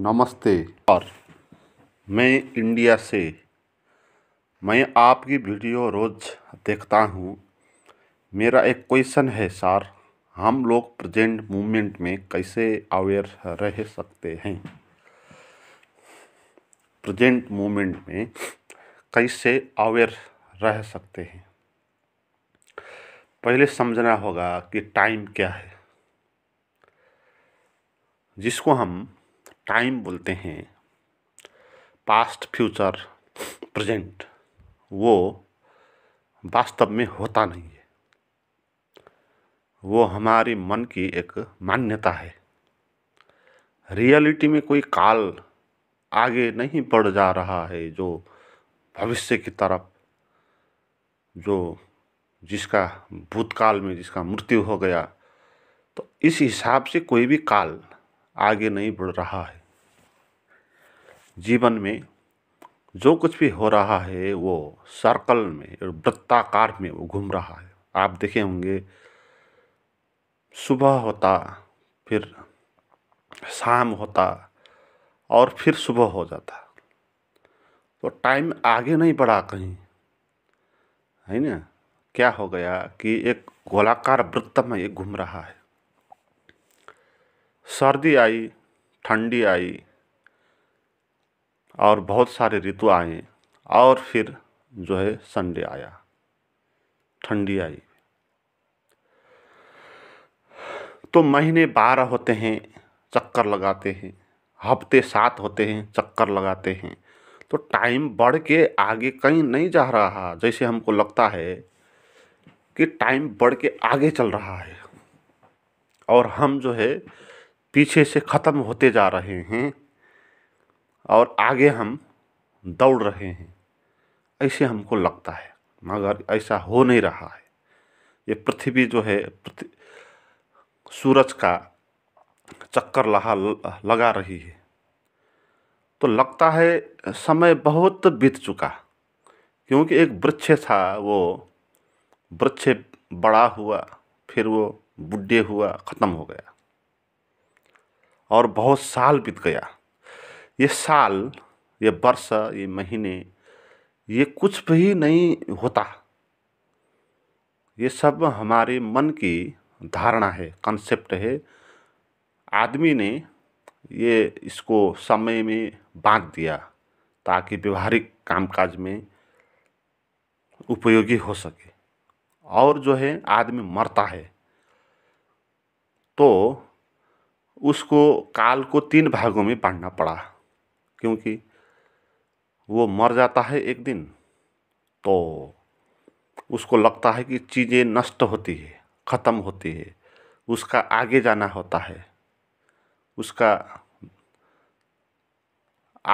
नमस्ते और मैं इंडिया से मैं आपकी वीडियो रोज़ देखता हूँ मेरा एक क्वेश्चन है सर हम लोग प्रेजेंट मूवमेंट में कैसे अवेयर रह सकते हैं प्रेजेंट मूवमेंट में कैसे अवेयर रह सकते हैं पहले समझना होगा कि टाइम क्या है जिसको हम टाइम बोलते हैं पास्ट फ्यूचर प्रेजेंट वो वास्तव में होता नहीं है वो हमारे मन की एक मान्यता है रियलिटी में कोई काल आगे नहीं बढ़ जा रहा है जो भविष्य की तरफ जो जिसका भूतकाल में जिसका मृत्यु हो गया तो इस हिसाब से कोई भी काल आगे नहीं बढ़ रहा है जीवन में जो कुछ भी हो रहा है वो सर्कल में वृत्ताकार में वो घूम रहा है आप देखे होंगे सुबह होता फिर शाम होता और फिर सुबह हो जाता तो टाइम आगे नहीं बढ़ा कहीं है ना क्या हो गया कि एक गोलाकार वृत्त में ये घूम रहा है सर्दी आई ठंडी आई और बहुत सारे ऋतु आए और फिर जो है संडे आया ठंडी आई तो महीने बारह होते हैं चक्कर लगाते हैं हफ्ते सात होते हैं चक्कर लगाते हैं तो टाइम बढ़ के आगे कहीं नहीं जा रहा जैसे हमको लगता है कि टाइम बढ़ के आगे चल रहा है और हम जो है पीछे से ख़त्म होते जा रहे हैं और आगे हम दौड़ रहे हैं ऐसे हमको लगता है मगर ऐसा हो नहीं रहा है ये पृथ्वी जो है सूरज का चक्कर लहा लगा रही है तो लगता है समय बहुत बीत चुका क्योंकि एक वृक्ष था वो वृक्ष बड़ा हुआ फिर वो बुढ़े हुआ ख़त्म हो गया और बहुत साल बीत गया ये साल ये वर्ष ये महीने ये कुछ भी नहीं होता ये सब हमारे मन की धारणा है कंसेप्ट है आदमी ने ये इसको समय में बांट दिया ताकि व्यवहारिक कामकाज में उपयोगी हो सके और जो है आदमी मरता है तो उसको काल को तीन भागों में बांटना पड़ा क्योंकि वो मर जाता है एक दिन तो उसको लगता है कि चीज़ें नष्ट होती है ख़त्म होती है उसका आगे जाना होता है उसका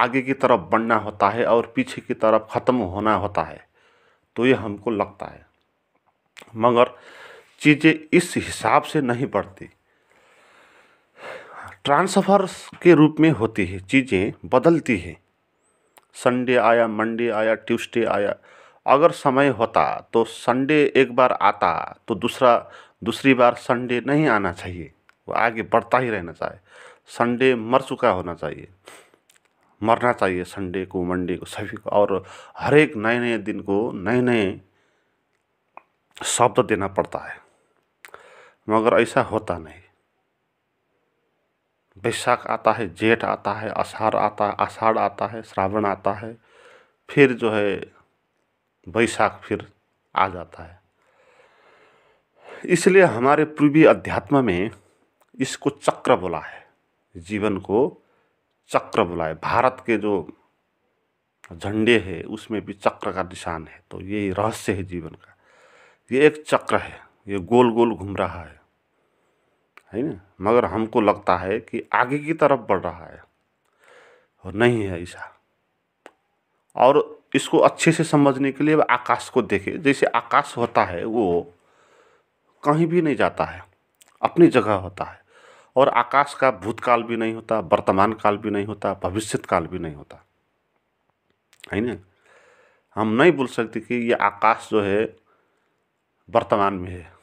आगे की तरफ बढ़ना होता है और पीछे की तरफ ख़त्म होना होता है तो ये हमको लगता है मगर चीज़ें इस हिसाब से नहीं बढ़ती ट्रांसफ़र्स के रूप में होती है चीज़ें बदलती है संडे आया मंडे आया ट्यूसडे आया अगर समय होता तो संडे एक बार आता तो दूसरा दूसरी बार संडे नहीं आना चाहिए वो आगे बढ़ता ही रहना चाहिए संडे मर चुका होना चाहिए मरना चाहिए संडे को मंडे को सभी को और हर एक नए नए दिन को नए नए शब्द देना पड़ता है मगर ऐसा होता नहीं बैसाख आता है जेठ आता है आषाढ़ आता है आषाढ़ आता है श्रावण आता है फिर जो है बैसाख फिर आ जाता है इसलिए हमारे पूर्वी अध्यात्म में इसको चक्र बोला है जीवन को चक्र बोला है भारत के जो झंडे है उसमें भी चक्र का निशान है तो ये रहस्य है जीवन का ये एक चक्र है ये गोल गोल घूम रहा है है ना मगर हमको लगता है कि आगे की तरफ बढ़ रहा है और नहीं है ऐसा और इसको अच्छे से समझने के लिए आकाश को देखें जैसे आकाश होता है वो कहीं भी नहीं जाता है अपनी जगह होता है और आकाश का भूतकाल भी नहीं होता वर्तमान काल भी नहीं होता भविष्य काल भी नहीं होता है ना हम नहीं बोल सकते कि ये आकाश जो है वर्तमान में है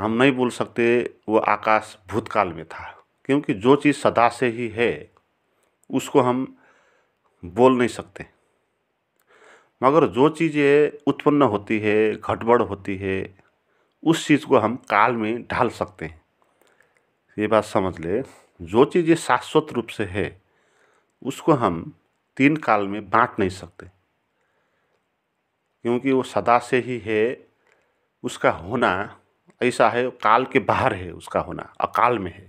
हम नहीं बोल सकते वो आकाश भूतकाल में था क्योंकि जो चीज़ सदा से ही है उसको हम बोल नहीं सकते मगर जो चीज़ें उत्पन्न होती है घटबड़ होती है उस चीज़ को हम काल में ढाल सकते हैं ये बात समझ ले जो चीज़ें शाश्वत रूप से है उसको हम तीन काल में बांट नहीं सकते क्योंकि वो सदा से ही है उसका होना ऐसा है काल के बाहर है उसका होना अकाल में है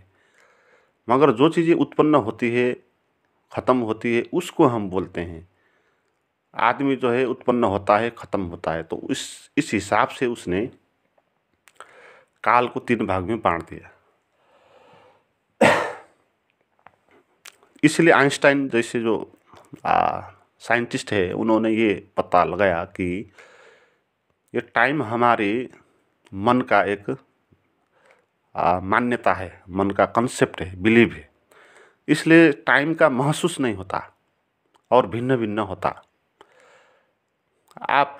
मगर जो चीज़ें उत्पन्न होती है ख़त्म होती है उसको हम बोलते हैं आदमी जो है उत्पन्न होता है ख़त्म होता है तो इस इस हिसाब से उसने काल को तीन भाग में बांट दिया इसलिए आइंस्टाइन जैसे जो साइंटिस्ट है उन्होंने ये पता लगाया कि ये टाइम हमारे मन का एक मान्यता है मन का कंसेप्ट है बिलीव है इसलिए टाइम का महसूस नहीं होता और भिन्न भिन्न होता आप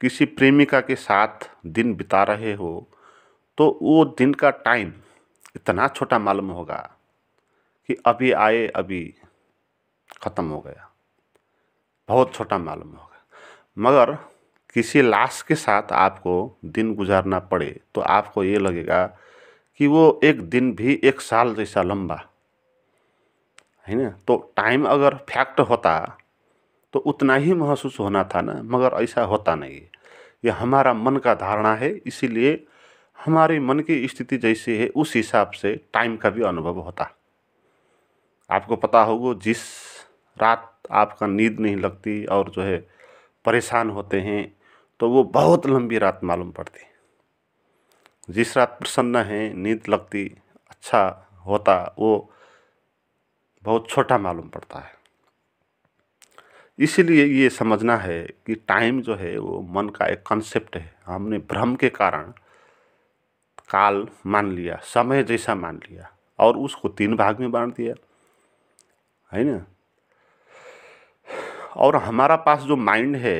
किसी प्रेमिका के साथ दिन बिता रहे हो तो वो दिन का टाइम इतना छोटा मालूम होगा कि अभी आए अभी ख़त्म हो गया बहुत छोटा मालूम होगा मगर किसी लाश के साथ आपको दिन गुजारना पड़े तो आपको ये लगेगा कि वो एक दिन भी एक साल जैसा लंबा है ना तो टाइम अगर फैक्ट होता तो उतना ही महसूस होना था ना मगर ऐसा होता नहीं ये हमारा मन का धारणा है इसीलिए हमारे मन की स्थिति जैसी है उस हिसाब से टाइम का भी अनुभव होता आपको पता होगा जिस रात आपका नींद नहीं लगती और जो है परेशान होते हैं तो वो बहुत लंबी रात मालूम पड़ती जिस रात प्रसन्न है नींद लगती अच्छा होता वो बहुत छोटा मालूम पड़ता है इसीलिए ये समझना है कि टाइम जो है वो मन का एक कंसेप्ट है हमने भ्रम के कारण काल मान लिया समय जैसा मान लिया और उसको तीन भाग में बांट दिया है ना और हमारा पास जो माइंड है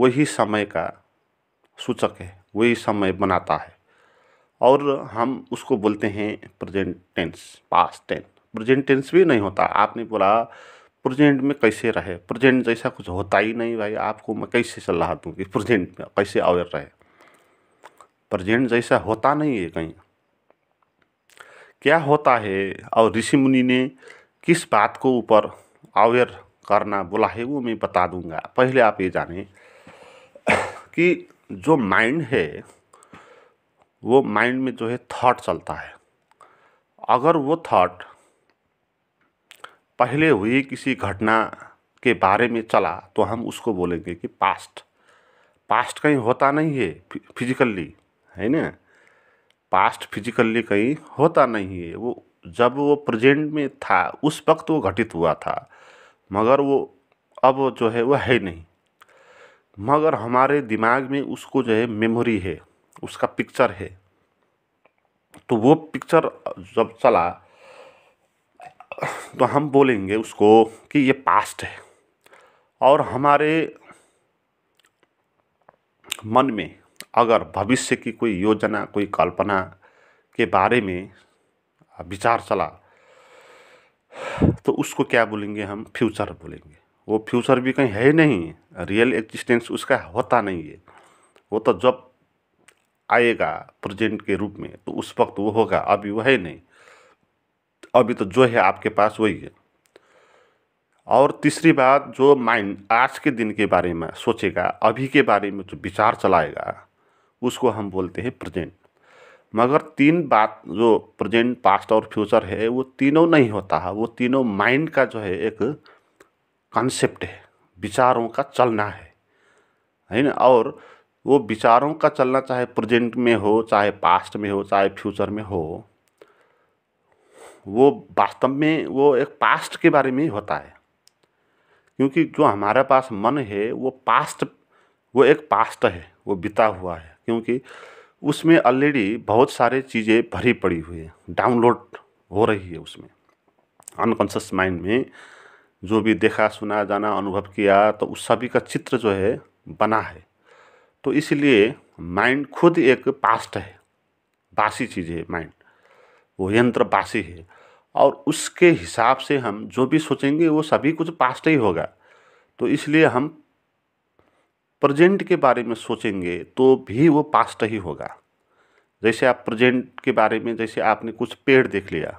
वही समय का सूचक है वही समय बनाता है और हम उसको बोलते हैं present tense past tense present tense भी नहीं होता आपने बोला प्रेजेंट में कैसे रहे प्रेजेंट जैसा कुछ होता ही नहीं भाई आपको मैं कैसे सलाह दूँ कि प्रेजेंट में कैसे अवेयर रहे प्रेजेंट जैसा होता नहीं है कहीं क्या होता है और ऋषि मुनि ने किस बात को ऊपर अवेयर करना बोला है वो मैं बता दूंगा पहले आप ये जानें कि जो माइंड है वो माइंड में जो है थॉट चलता है अगर वो थॉट पहले हुई किसी घटना के बारे में चला तो हम उसको बोलेंगे कि पास्ट पास्ट कहीं होता नहीं है फिजिकली है ना पास्ट फिजिकली कहीं होता नहीं है वो जब वो प्रेजेंट में था उस वक्त वो घटित हुआ था मगर वो अब जो है वो है नहीं मगर हमारे दिमाग में उसको जो है मेमोरी है उसका पिक्चर है तो वो पिक्चर जब चला तो हम बोलेंगे उसको कि ये पास्ट है और हमारे मन में अगर भविष्य की कोई योजना कोई कल्पना के बारे में विचार चला तो उसको क्या बोलेंगे हम फ्यूचर बोलेंगे वो फ्यूचर भी कहीं है नहीं रियल एग्जिस्टेंस उसका होता नहीं है वो तो जब आएगा प्रेजेंट के रूप में तो उस वक्त वो होगा अभी वो है नहीं अभी तो जो है आपके पास वही है और तीसरी बात जो माइंड आज के दिन के बारे में सोचेगा अभी के बारे में जो विचार चलाएगा उसको हम बोलते हैं प्रेजेंट मगर तीन बात जो प्रेजेंट पास्ट और फ्यूचर है वो तीनों नहीं होता है वो तीनों माइंड का जो है एक कंसेप्ट है विचारों का चलना है है ना और वो विचारों का चलना चाहे प्रेजेंट में हो चाहे पास्ट में हो चाहे फ्यूचर में हो वो वास्तव में वो एक पास्ट के बारे में ही होता है क्योंकि जो हमारे पास मन है वो पास्ट वो एक पास्ट है वो बिता हुआ है क्योंकि उसमें ऑलरेडी बहुत सारे चीज़ें भरी पड़ी हुई हैं डाउनलोड हो रही है उसमें अनकॉन्शस माइंड में जो भी देखा सुना जाना अनुभव किया तो उस सभी का चित्र जो है बना है तो इसलिए माइंड खुद एक पास्ट है बासी चीज़ है माइंड वो यंत्र बासी है और उसके हिसाब से हम जो भी सोचेंगे वो सभी कुछ पास्ट ही होगा तो इसलिए हम प्रेजेंट के बारे में सोचेंगे तो भी वो पास्ट ही होगा जैसे आप प्रेजेंट के बारे में जैसे आपने कुछ पेड़ देख लिया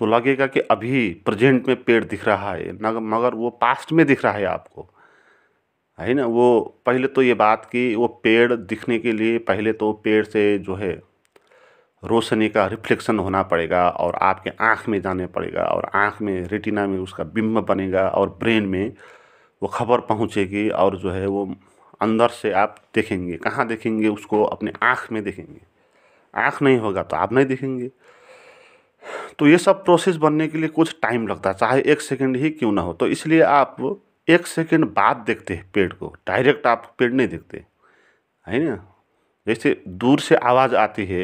तो लगेगा कि अभी प्रेजेंट में पेड़ दिख रहा है मगर वो पास्ट में दिख रहा है आपको है ना वो पहले तो ये बात कि वो पेड़ दिखने के लिए पहले तो पेड़ से जो है रोशनी का रिफ्लेक्शन होना पड़ेगा और आपके आँख में जाने पड़ेगा और आँख में रेटिना में उसका बिंब बनेगा और ब्रेन में वो खबर पहुँचेगी और जो है वो अंदर से आप देखेंगे कहाँ देखेंगे उसको अपने आँख में देखेंगे आँख नहीं होगा तो आप नहीं देखेंगे तो ये सब प्रोसेस बनने के लिए कुछ टाइम लगता है चाहे एक सेकेंड ही क्यों ना हो तो इसलिए आप एक सेकेंड बाद देखते हैं पेड़ को डायरेक्ट आप पेड़ नहीं देखते है ना जैसे दूर से आवाज़ आती है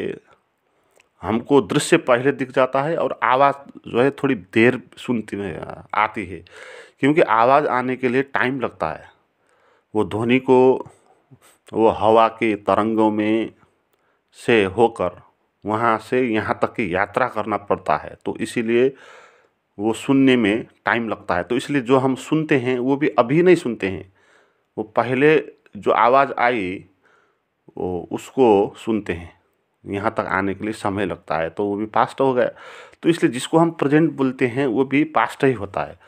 हमको दृश्य पहले दिख जाता है और आवाज़ जो है थोड़ी देर सुनती में आती है क्योंकि आवाज़ आने के लिए टाइम लगता है वो ध्वनि को वो हवा के तरंगों में से होकर वहाँ से यहाँ तक की यात्रा करना पड़ता है तो इसीलिए वो सुनने में टाइम लगता है तो इसलिए जो हम सुनते हैं वो भी अभी नहीं सुनते हैं वो पहले जो आवाज़ आई वो उसको सुनते हैं यहाँ तक आने के लिए समय लगता है तो वो भी पास्ट हो गया तो इसलिए जिसको हम प्रेजेंट बोलते हैं वो भी पास्ट ही होता है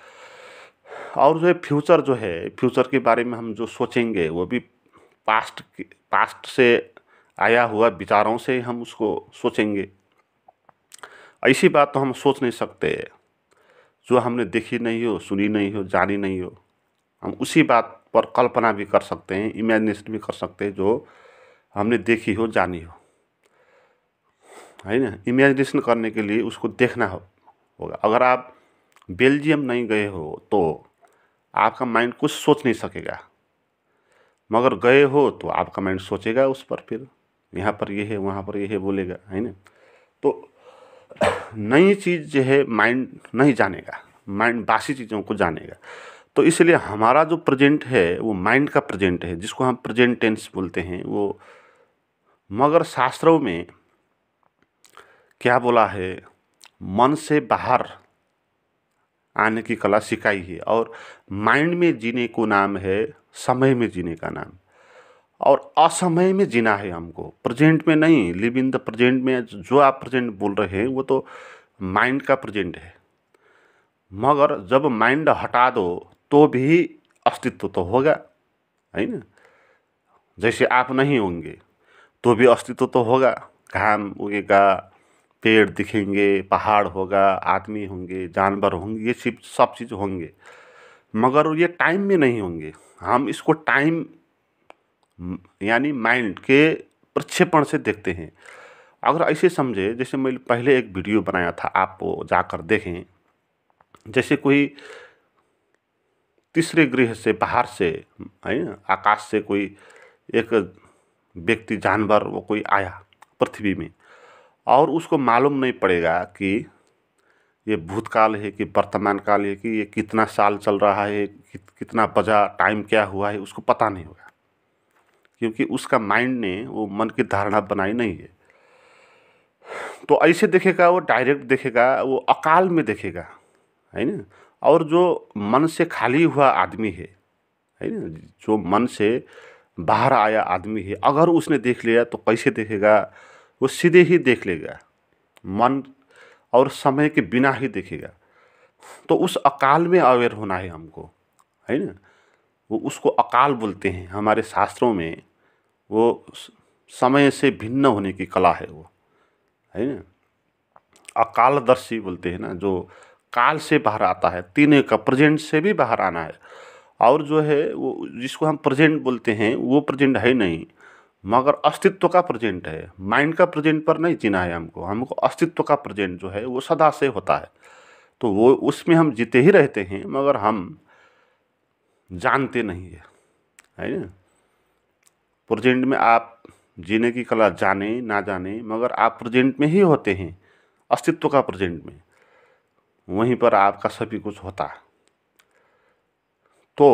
और जो है फ्यूचर जो है फ्यूचर के बारे में हम जो सोचेंगे वो भी पास्ट पास्ट से आया हुआ विचारों से हम उसको सोचेंगे ऐसी बात तो हम सोच नहीं सकते जो हमने देखी नहीं हो सुनी नहीं हो जानी नहीं हो हम उसी बात पर कल्पना भी कर सकते हैं इमेजिनेशन भी कर सकते हैं जो हमने देखी हो जानी हो है ना इमेजिनेशन करने के लिए उसको देखना हो होगा अगर आप बेल्जियम नहीं गए हो तो आपका माइंड कुछ सोच नहीं सकेगा मगर गए हो तो आपका माइंड सोचेगा उस पर फिर यहाँ पर ये है वहाँ पर ये है बोलेगा है ना तो नई चीज़ जो है माइंड नहीं जानेगा माइंड बासी चीज़ों को जानेगा तो इसलिए हमारा जो प्रेजेंट है वो माइंड का प्रेजेंट है जिसको हम प्रेजेंट टेंस बोलते हैं वो मगर शास्त्रों में क्या बोला है मन से बाहर आने की कला सिखाई है और माइंड में जीने को नाम है समय में जीने का नाम और असमय में जीना है हमको प्रेजेंट में नहीं लिव इन द प्रेजेंट में जो आप प्रेजेंट बोल रहे हैं वो तो माइंड का प्रेजेंट है मगर जब माइंड हटा दो तो भी अस्तित्व तो होगा है ना जैसे आप नहीं होंगे तो भी अस्तित्व तो होगा घाम उगेगा पेड़ दिखेंगे पहाड़ होगा आदमी होंगे जानवर होंगे ये सब सब चीज़ होंगे मगर ये टाइम में नहीं होंगे हम इसको टाइम यानी माइंड के प्रक्षेपण से देखते हैं अगर ऐसे समझे जैसे मैंने पहले एक वीडियो बनाया था आप जाकर देखें जैसे कोई तीसरे गृह से बाहर से है आकाश से कोई एक व्यक्ति जानवर वो कोई आया पृथ्वी में और उसको मालूम नहीं पड़ेगा कि ये भूतकाल है कि वर्तमान काल है कि ये कितना साल चल रहा है कितना बजा टाइम क्या हुआ है उसको पता नहीं होगा क्योंकि उसका माइंड ने वो मन की धारणा बनाई नहीं है तो ऐसे देखेगा वो डायरेक्ट देखेगा वो अकाल में देखेगा है ना और जो मन से खाली हुआ आदमी है है ना जो मन से बाहर आया आदमी है अगर उसने देख लिया तो कैसे देखेगा वो सीधे ही देख लेगा मन और समय के बिना ही देखेगा तो उस अकाल में अवेयर होना है हमको है ना वो उसको अकाल बोलते हैं हमारे शास्त्रों में वो समय से भिन्न होने की कला है वो है ना अकालदर्शी बोलते हैं ना जो काल से बाहर आता है तीन का प्रेजेंट से भी बाहर आना है और जो है वो जिसको हम प्रेजेंट बोलते हैं वो प्रेजेंट है नहीं मगर अस्तित्व का प्रेजेंट है माइंड का प्रेजेंट पर नहीं जीना है हमको हमको अस्तित्व का प्रेजेंट जो है वो सदा से होता है तो वो उसमें हम जीते ही रहते हैं मगर हम जानते नहीं है है ना प्रेजेंट में आप जीने की कला जाने ना जाने मगर आप प्रेजेंट में ही होते हैं अस्तित्व का प्रेजेंट में वहीं पर आपका सभी कुछ होता तो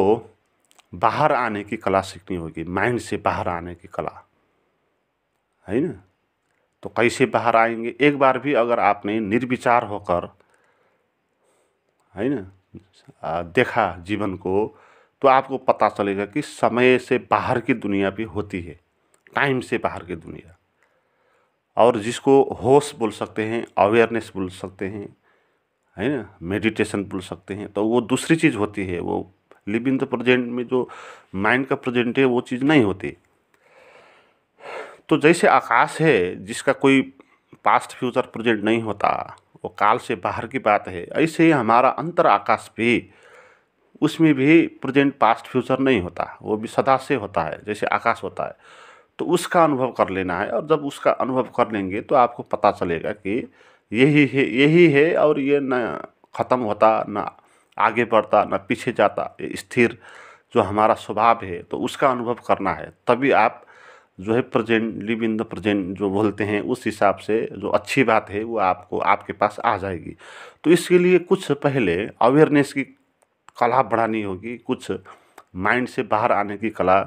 बाहर आने की कला सीखनी होगी माइंड से बाहर आने की कला है ना तो कैसे बाहर आएंगे एक बार भी अगर आपने निर्विचार होकर है ना देखा जीवन को तो आपको पता चलेगा कि समय से बाहर की दुनिया भी होती है टाइम से बाहर की दुनिया और जिसको होश बोल सकते हैं अवेयरनेस बोल सकते हैं है ना मेडिटेशन बोल सकते हैं तो वो दूसरी चीज़ होती है वो लिव इन द प्रजेंट में जो माइंड का प्रजेंट है वो चीज़ नहीं होती तो जैसे आकाश है जिसका कोई पास्ट फ्यूचर प्रजेंट नहीं होता वो काल से बाहर की बात है ऐसे ही हमारा अंतर आकाश भी उसमें भी प्रेजेंट पास्ट फ्यूचर नहीं होता वो भी सदा से होता है जैसे आकाश होता है तो उसका अनुभव कर लेना है और जब उसका अनुभव कर लेंगे तो आपको पता चलेगा कि यही है यही है और ये न ख़त्म होता न आगे बढ़ता न पीछे जाता ये स्थिर जो हमारा स्वभाव है तो उसका अनुभव करना है तभी आप जो है present live in the present जो बोलते हैं उस हिसाब से जो अच्छी बात है वो आपको आपके पास आ जाएगी तो इसके लिए कुछ पहले अवेयरनेस की कला बढ़ानी होगी कुछ माइंड से बाहर आने की कला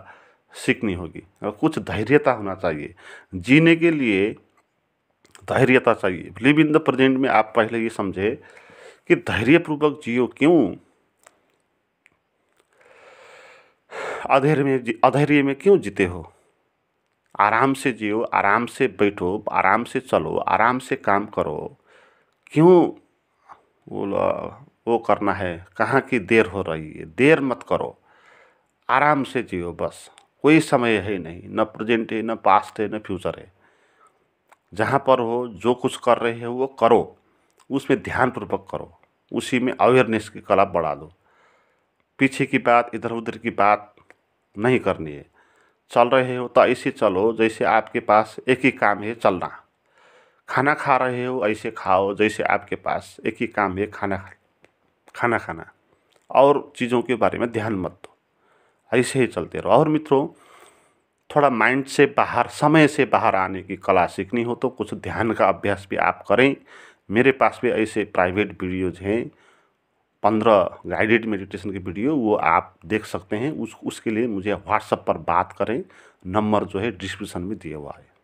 सीखनी होगी और कुछ धैर्यता होना चाहिए जीने के लिए धैर्यता चाहिए लिव इन द प्रेजेंट में आप पहले ये समझे कि धैर्यपूर्वक जियो क्यों अधैर्य में अधैर्य में क्यों जीते हो आराम से जियो आराम से बैठो आराम से चलो आराम से काम करो क्यों बोला वो करना है कहाँ की देर हो रही है देर मत करो आराम से जियो बस कोई समय है नहीं न प्रेजेंट है न पास्ट है न फ्यूचर है जहाँ पर हो जो कुछ कर रहे हो वो करो उसमें ध्यानपूर्वक करो उसी में अवेयरनेस की कला बढ़ा दो पीछे की बात इधर उधर की बात नहीं करनी है चल रहे हो तो ऐसे चलो जैसे आपके पास एक ही काम है चलना खाना खा रहे हो ऐसे खाओ जैसे आपके पास एक ही काम है खाना खाना खाना और चीज़ों के बारे में ध्यान मत दो ऐसे ही चलते रहो और मित्रों थोड़ा माइंड से बाहर समय से बाहर आने की कला सीखनी हो तो कुछ ध्यान का अभ्यास भी आप करें मेरे पास भी ऐसे प्राइवेट वीडियोज़ हैं पंद्रह गाइडेड मेडिटेशन के वीडियो वो आप देख सकते हैं उस उसके लिए मुझे व्हाट्सअप पर बात करें नंबर जो है डिस्क्रिप्शन में दिया हुआ है